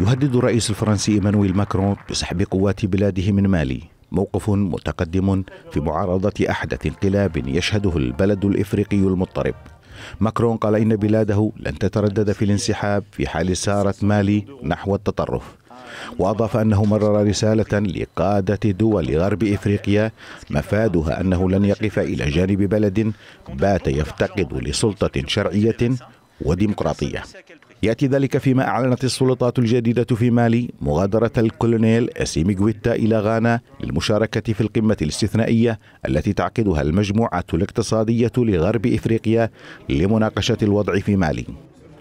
يهدد الرئيس الفرنسي ايمانويل ماكرون بسحب قوات بلاده من مالي موقف متقدم في معارضه احدث انقلاب يشهده البلد الافريقي المضطرب ماكرون قال ان بلاده لن تتردد في الانسحاب في حال سارت مالي نحو التطرف واضاف انه مرر رساله لقاده دول غرب افريقيا مفادها انه لن يقف الى جانب بلد بات يفتقد لسلطه شرعيه وديمقراطيه يأتي ذلك فيما أعلنت السلطات الجديدة في مالي مغادرة الكولونيل أسيم غويتا إلى غانا للمشاركة في القمة الاستثنائية التي تعقدها المجموعة الاقتصادية لغرب إفريقيا لمناقشة الوضع في مالي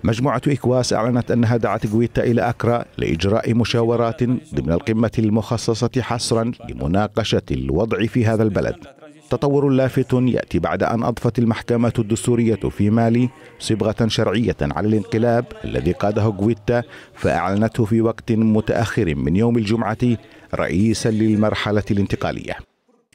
مجموعة إكواس أعلنت أنها دعت غويتا إلى أكرا لإجراء مشاورات ضمن القمة المخصصة حصرا لمناقشة الوضع في هذا البلد تطور لافت يأتي بعد أن أضفت المحكمة الدستورية في مالي صبغة شرعية على الانقلاب الذي قاده غويتا فأعلنته في وقت متأخر من يوم الجمعة رئيسا للمرحلة الانتقالية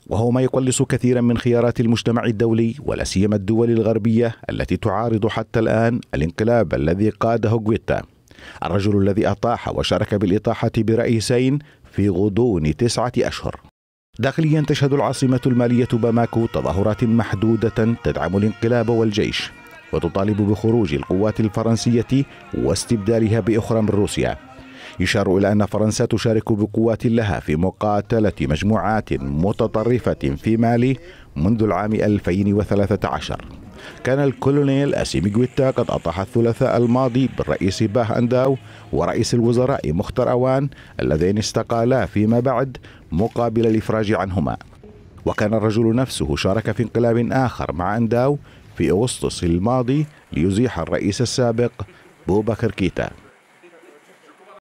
وهو ما يقلص كثيرا من خيارات المجتمع الدولي ولا سيما الدول الغربية التي تعارض حتى الآن الانقلاب الذي قاده غويتا الرجل الذي أطاح وشارك بالإطاحة برئيسين في غضون تسعة أشهر داخليا تشهد العاصمة المالية باماكو تظاهرات محدودة تدعم الانقلاب والجيش وتطالب بخروج القوات الفرنسية واستبدالها بأخرى من روسيا يشار إلى أن فرنسا تشارك بقوات لها في مقاتلة مجموعات متطرفة في مالي منذ العام 2013 كان الكولونيل أسيمي جويتا قد أطاح الثلاثاء الماضي بالرئيس باه أنداو ورئيس الوزراء مختار أوان اللذين استقالا فيما بعد مقابل الإفراج عنهما وكان الرجل نفسه شارك في انقلاب آخر مع أنداو في أغسطس الماضي ليزيح الرئيس السابق بوبكر كيتا